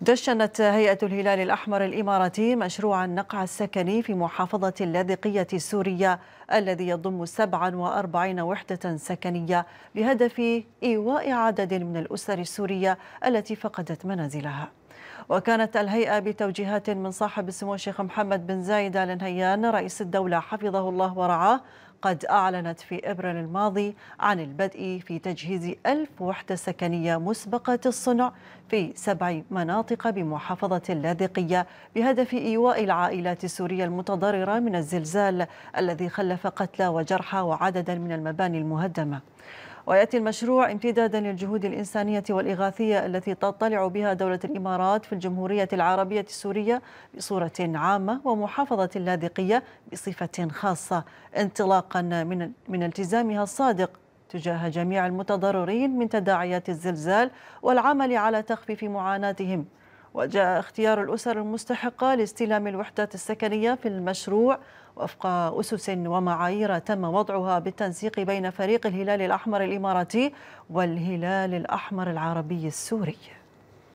دشنت هيئة الهلال الأحمر الإماراتي مشروع النقع السكني في محافظة اللاذقية السورية الذي يضم 47 وحدة سكنية بهدف إيواء عدد من الأسر السورية التي فقدت منازلها وكانت الهيئة بتوجيهات من صاحب السمو الشيخ محمد بن زايد آل نهيان رئيس الدولة حفظه الله ورعاه قد أعلنت في إبريل الماضي عن البدء في تجهيز ألف وحدة سكنية مسبقة الصنع في سبع مناطق بمحافظة اللاذقية بهدف إيواء العائلات السورية المتضررة من الزلزال الذي خلف قتلى وجرحى وعددا من المباني المهدمة ويأتي المشروع امتدادا للجهود الإنسانية والإغاثية التي تطلع بها دولة الإمارات في الجمهورية العربية السورية بصورة عامة ومحافظة اللاذقية بصفة خاصة انطلاقا من, من التزامها الصادق تجاه جميع المتضررين من تداعيات الزلزال والعمل على تخفيف معاناتهم وجاء اختيار الأسر المستحقة لاستلام الوحدات السكنية في المشروع وفق أسس ومعايير تم وضعها بالتنسيق بين فريق الهلال الأحمر الإماراتي والهلال الأحمر العربي السوري